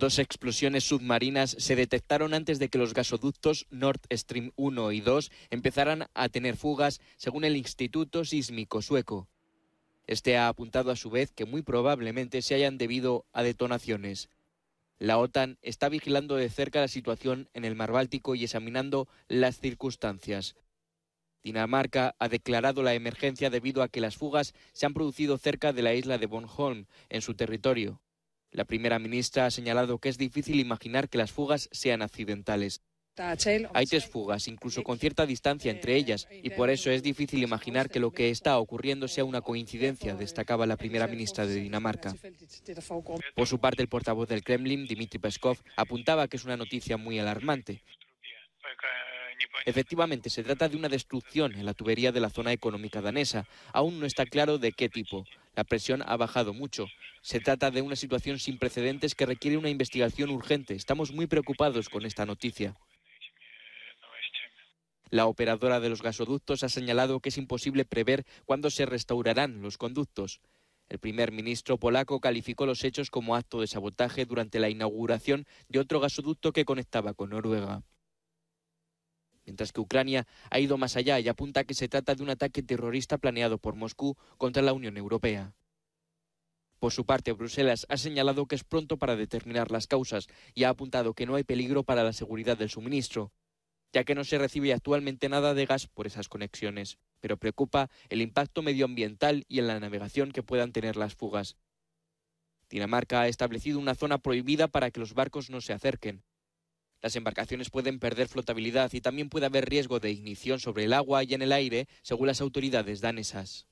Dos explosiones submarinas se detectaron antes de que los gasoductos Nord Stream 1 y 2 empezaran a tener fugas, según el Instituto Sísmico Sueco. Este ha apuntado a su vez que muy probablemente se hayan debido a detonaciones. La OTAN está vigilando de cerca la situación en el mar Báltico y examinando las circunstancias. Dinamarca ha declarado la emergencia debido a que las fugas se han producido cerca de la isla de Bornholm, en su territorio. La primera ministra ha señalado que es difícil imaginar que las fugas sean accidentales. Hay tres fugas, incluso con cierta distancia entre ellas, y por eso es difícil imaginar que lo que está ocurriendo sea una coincidencia, destacaba la primera ministra de Dinamarca. Por su parte, el portavoz del Kremlin, Dmitry Peskov, apuntaba que es una noticia muy alarmante. Efectivamente, se trata de una destrucción en la tubería de la zona económica danesa. Aún no está claro de qué tipo. La presión ha bajado mucho. Se trata de una situación sin precedentes que requiere una investigación urgente. Estamos muy preocupados con esta noticia. La operadora de los gasoductos ha señalado que es imposible prever cuándo se restaurarán los conductos. El primer ministro polaco calificó los hechos como acto de sabotaje durante la inauguración de otro gasoducto que conectaba con Noruega mientras que Ucrania ha ido más allá y apunta que se trata de un ataque terrorista planeado por Moscú contra la Unión Europea. Por su parte, Bruselas ha señalado que es pronto para determinar las causas y ha apuntado que no hay peligro para la seguridad del suministro, ya que no se recibe actualmente nada de gas por esas conexiones, pero preocupa el impacto medioambiental y en la navegación que puedan tener las fugas. Dinamarca ha establecido una zona prohibida para que los barcos no se acerquen, las embarcaciones pueden perder flotabilidad y también puede haber riesgo de ignición sobre el agua y en el aire, según las autoridades danesas.